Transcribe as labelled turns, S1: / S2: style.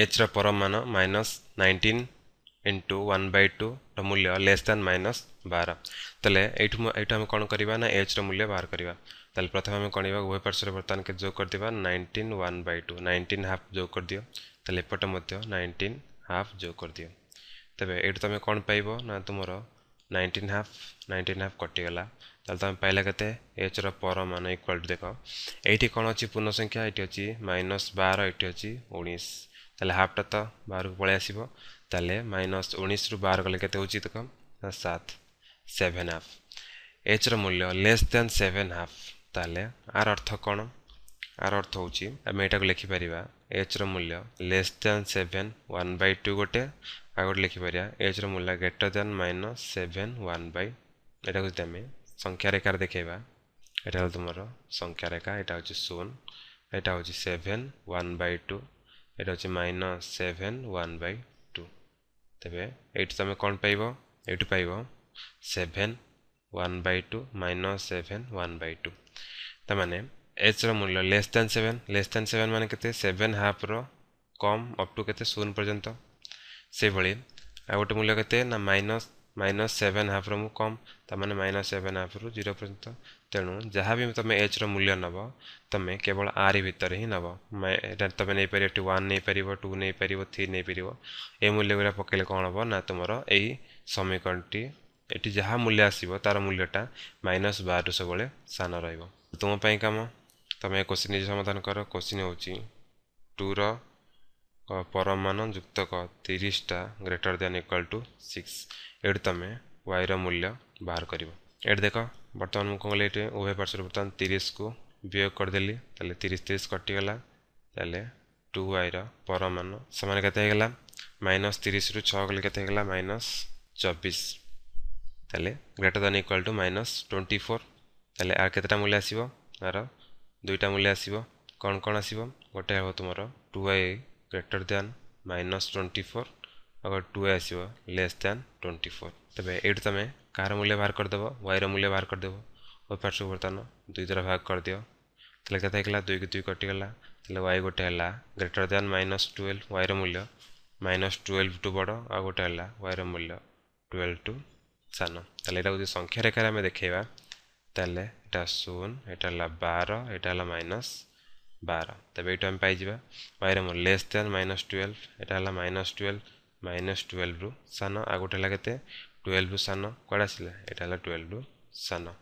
S1: H एच्र मान minus nineteen into one by two मूल्य लेस दैन माइनस बार तेल आम कौन करवा ना एच रूल्य बाहर करवा तेल प्रथम आम कौन उभय पार्श्व बर्तमान के जोग करदे nineteen one by two nineteen half कर करदि तेल एपटे नाइंटीन हाफ कर करदि तेरे ये तुम कौन पाइब ना तुम नाइंटीन हाफ नाइंटीन हाफ कटिगला तेल तुम पाइला के एच र मान इक्वाल देख ये कौन अच्छी पूर्ण संख्या ये अच्छी माइनस बार ये अच्छी उन्नीस তাহলে হাফটা তো বাহারকু পলাই আসব তাহলে মাইনস উনিশ রু বাহার কলে কেতে হচ্ছে দেখো সাত সেভেন হাফ এচ্র মূল্য লেস দেন সেভেন হাফ তাহলে আর অর্থ কোণ আর অর্থ হচ্ছে আমি এটাকে লিখিপারা এচ্র মূল্য less than seven one by two গোটে আর গোটে লিখিপারা এচ্র মূল্য greater than minus seven one by এটাকে যদি আমি সংখ্যা রেখার দেখাইবা এটা হল তোমার সংখ্যা রেখা এটা হচ্ছে শূন্য এটা হচ্ছে সেভেন ওয়ান বাই টু এটা হচ্ছে minus seven one by two ତେବେ ଏଇଠି ତୁମେ କ'ଣ ପାଇବ ଏଇଠୁ ପାଇବ seven one by two minus seven one by two ତା'ମାନେ ଏଚ୍ର ମୂଲ୍ୟ less than seven less than seven ମାନେ କେତେ ସେଭେନ୍ ହାଫ୍ର କମ୍ ଅପ୍ ଟୁ କେତେ ଶୂନ ପର୍ଯ୍ୟନ୍ତ ସେହିଭଳି ଆଉ ଗୋଟେ ମୂଲ୍ୟ କେତେ ନା ମାଇନସ୍ माइनस सेवेन हाफ रु कम तमें माइनस सेवेन हाफ रु जीरो पर्यटन तेणु जहाँ भी तुम एच रूल्य नब तुम केवल आर भितर ही नब तुम नहीं पार एट वन नहीं पार टू नहीं पार थ्री नहीं पार ये मूल्य गुराक पकड़े कौन हम ना तुम यही समीकरण टी जहाँ मूल्य आसो तार मूल्यटा माइनस बार सब सान रुमपाई कम तुम क्वेश्चन निजे समाधान कर क्वेश्चन हो टूर ପରମାନ ଯୁକ୍ତ ତିରିଶଟା greater than equal to six ଏଇଠୁ ତୁମେ ୱାଇର ମୂଲ୍ୟ ବାହାର କରିବ ଏଇଠି ଦେଖ ବର୍ତ୍ତମାନ ମୁଁ କ'ଣ କହିଲି ଏଇଠି ଉଭୟ ପାର୍ଶ୍ୱରେ ବର୍ତ୍ତମାନ ତିରିଶକୁ ବିୟୋଗ କରିଦେଲି ତାହେଲେ ତିରିଶ ତିରିଶ କଟିଗଲା ତାହେଲେ ଟୁ ୱାଇର ପରମାନ ସେମାନେ କେତେ ହେଇଗଲା ମାଇନସ୍ ତିରିଶରୁ ଛଅ କଲେ କେତେ ହେଇଗଲା ମାଇନସ୍ ଚବିଶ ତାହେଲେ greater than equal to minus twenty four ତାହେଲେ ଆର କେତେଟା ମୂଲ୍ୟ ଆସିବ ଆର ଦୁଇଟା ମୂଲ୍ୟ ଆସିବ କ'ଣ କ'ଣ ଆସିବ ଗୋଟେ ହେବ ତୁମର two Y greater minus twenty four अगर टू आसीबो लेस दैन फोर तेज ये तुम कार मूल्य बाहर कर देबो मूल्य बाहर कर देबो और सब बर्तन दुई द्वारा भाग कर दिखे तले दुई कि दुई कटिगला तले गोटे greater than minus twelve y रो मूल्य माइनस ट्वेल्व टू बड़ आ गोटे है मूल्य ट्वेल्व टू सान तक जो संख्या रेखा देखा तेल यहाँ शून यहाँ बार यहाँ माइनस बार तेज यूटा पाइबा वाई रोर लेस दैन माइनस ट्वेल्व यहाँ है माइनस ट्वेल्व माइनस ट्वेल्व रु सान आ गोटे ट्वेल्व रु सान कड़े आसा यहाँ है ट्वेल्व रु सान